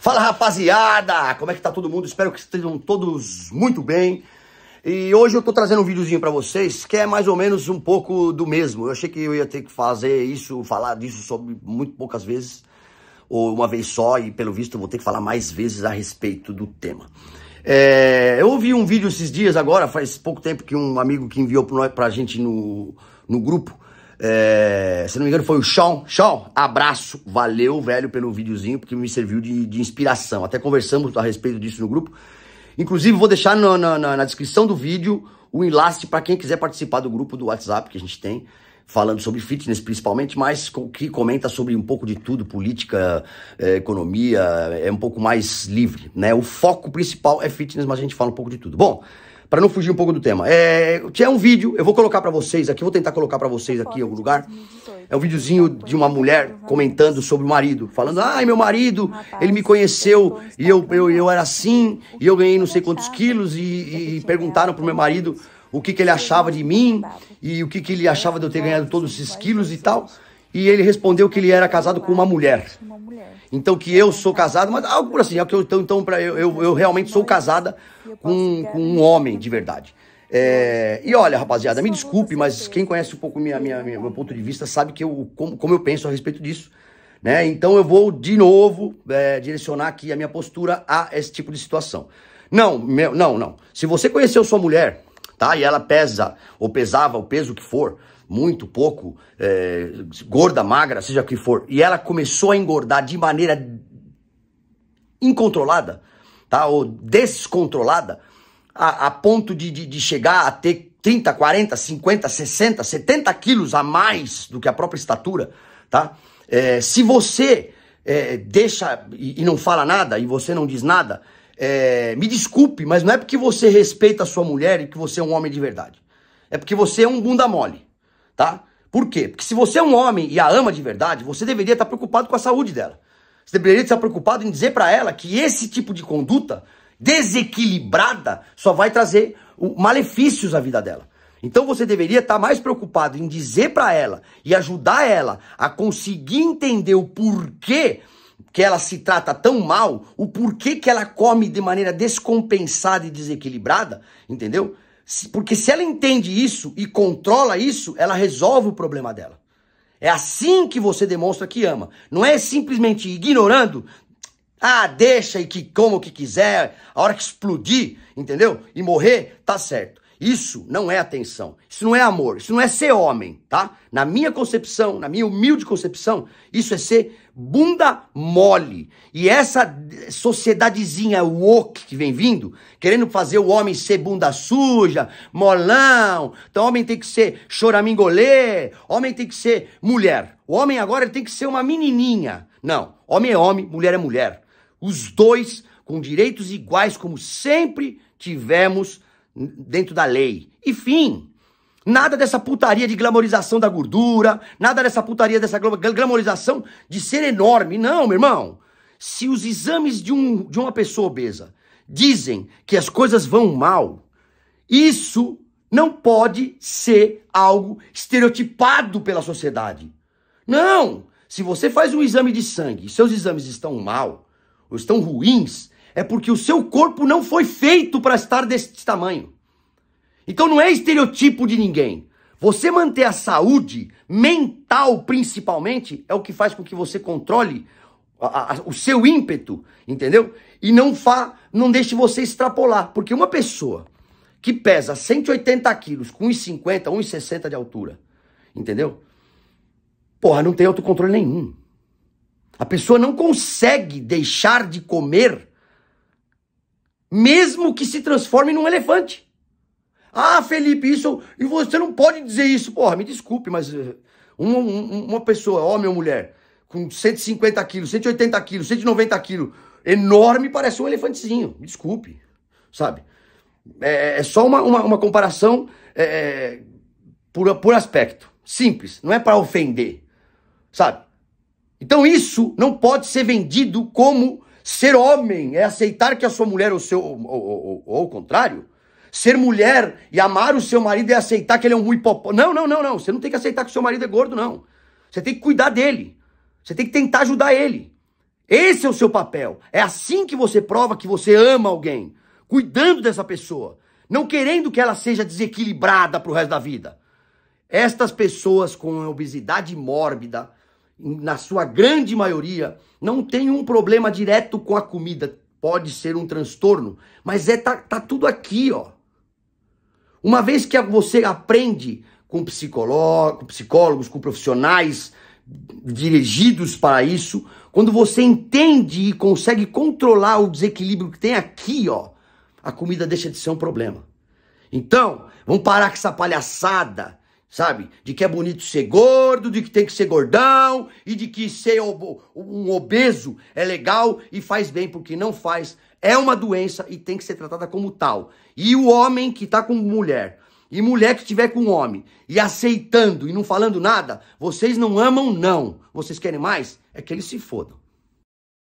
Fala rapaziada, como é que tá todo mundo? Espero que estejam todos muito bem. E hoje eu tô trazendo um videozinho para vocês que é mais ou menos um pouco do mesmo. Eu achei que eu ia ter que fazer isso, falar disso sobre muito poucas vezes, ou uma vez só, e pelo visto eu vou ter que falar mais vezes a respeito do tema. É, eu ouvi um vídeo esses dias agora, faz pouco tempo, que um amigo que enviou pra gente no, no grupo, é, se não me engano, foi o Sean. Sean, abraço. Valeu, velho, pelo videozinho, porque me serviu de, de inspiração. Até conversamos a respeito disso no grupo. Inclusive, vou deixar na, na, na descrição do vídeo o enlace para quem quiser participar do grupo do WhatsApp que a gente tem, falando sobre fitness principalmente, mas que comenta sobre um pouco de tudo, política, é, economia, é um pouco mais livre, né? O foco principal é fitness, mas a gente fala um pouco de tudo. Bom, para não fugir um pouco do tema. É, é um vídeo, eu vou colocar para vocês aqui, vou tentar colocar para vocês aqui em algum lugar. É um videozinho de uma mulher comentando sobre o marido, falando: "Ai, meu marido, ah, tá. ele me conheceu então, e eu eu, eu era assim, e eu ganhei não sei quantos quilos e, e perguntaram pro meu marido o que, que ele achava de mim e o que, que ele achava de eu ter ganhado todos esses quilos e tal. E ele respondeu que ele era casado com uma mulher. Então que eu sou casado, mas algo por assim, é então, então para eu, eu, eu realmente sou casada com, com um homem de verdade. É, e olha, rapaziada, me desculpe, mas quem conhece um pouco minha, minha, minha, meu ponto de vista sabe que eu, como, como eu penso a respeito disso. Né? Então eu vou de novo é, direcionar aqui a minha postura a esse tipo de situação. Não, meu, não, não. Se você conheceu sua mulher, tá? E ela pesa, ou pesava o peso que for, muito pouco, é, gorda, magra, seja o que for, e ela começou a engordar de maneira incontrolada, tá? Ou descontrolada, a, a ponto de, de, de chegar a ter 30, 40, 50, 60, 70 quilos a mais do que a própria estatura, tá? É, se você é, deixa e, e, não fala nada, e você não diz nada, é, me desculpe, mas não é porque você respeita a sua mulher e que você é um homem de verdade. É porque você é um bunda mole tá? Por quê? Porque se você é um homem e a ama de verdade, você deveria estar preocupado com a saúde dela. Você deveria estar preocupado em dizer para ela que esse tipo de conduta desequilibrada só vai trazer malefícios à vida dela. Então você deveria estar mais preocupado em dizer para ela e ajudar ela a conseguir entender o porquê que ela se trata tão mal, o porquê que ela come de maneira descompensada e desequilibrada, entendeu? Porque se ela entende isso e controla isso, ela resolve o problema dela. É assim que você demonstra que ama. Não é simplesmente ignorando. Ah, deixa e que como o que quiser, a hora que explodir, entendeu? E morrer, tá certo. Isso não é atenção, isso não é amor, isso não é ser homem, tá? Na minha concepção, na minha humilde concepção, isso é ser bunda mole. E essa sociedadezinha woke que vem vindo, querendo fazer o homem ser bunda suja, molão. Então, homem tem que ser choramingolê, homem tem que ser mulher. O homem agora tem que ser uma menininha. Não, homem é homem, mulher é mulher. Os dois com direitos iguais, como sempre tivemos dentro da lei. E fim. Nada dessa putaria de glamorização da gordura, nada dessa putaria dessa glamorização de ser enorme. Não, meu irmão se os exames de, um, de uma pessoa obesa dizem que as coisas vão mal, isso não pode ser algo estereotipado pela sociedade. Não! Se você faz um exame de sangue e seus exames estão mal, ou estão ruins, é porque o seu corpo não foi feito para estar desse tamanho. Então não é estereotipo de ninguém. Você manter a saúde mental, principalmente, é o que faz com que você controle a, a, o seu ímpeto, entendeu? E não fa, não deixe você extrapolar, porque uma pessoa que pesa 180 quilos com 1,50, 1,60 de altura, entendeu? Porra, não tem autocontrole nenhum. A pessoa não consegue deixar de comer, mesmo que se transforme num elefante. Ah, Felipe, isso. E você não pode dizer isso. Porra, me desculpe, mas eh, uma, uma pessoa, homem ou mulher, com 150 quilos, 180 quilos, 190 quilos, enorme, parece um elefantezinho. desculpe, sabe? É, é só uma, uma, uma comparação é, é por, por aspecto. Simples, não é para ofender, sabe? Então isso não pode ser vendido como ser homem, é aceitar que a sua mulher ou seu, ou, o contrário, ser mulher e amar o seu marido é aceitar que ele é um ruim popó. Não, não, não, não. Você não tem que aceitar que o seu marido é gordo, não. Você tem que cuidar dele. Você tem que tentar ajudar ele. Esse é o seu papel. É assim que você prova que você ama alguém, cuidando dessa pessoa, não querendo que ela seja desequilibrada pro resto da vida. Estas pessoas com obesidade mórbida, na sua grande maioria, não tem um problema direto com a comida. Pode ser um transtorno, mas é tá, tá tudo aqui, ó. Uma vez que você aprende com, psicólogos, com profissionais dirigidos para isso, quando você entende e consegue controlar o desequilíbrio que tem aqui, ó, a comida deixa de ser um problema. Então, vamos parar com essa palhaçada, sabe? De que é bonito ser gordo, de que tem que ser gordão e de que ser um obeso é legal e faz bem porque não faz. É uma doença e tem que ser tratada como tal. E o homem que tá com mulher e mulher que estiver com um homem e aceitando e não falando nada, vocês não amam, não. Vocês querem mais? É que eles se fodam.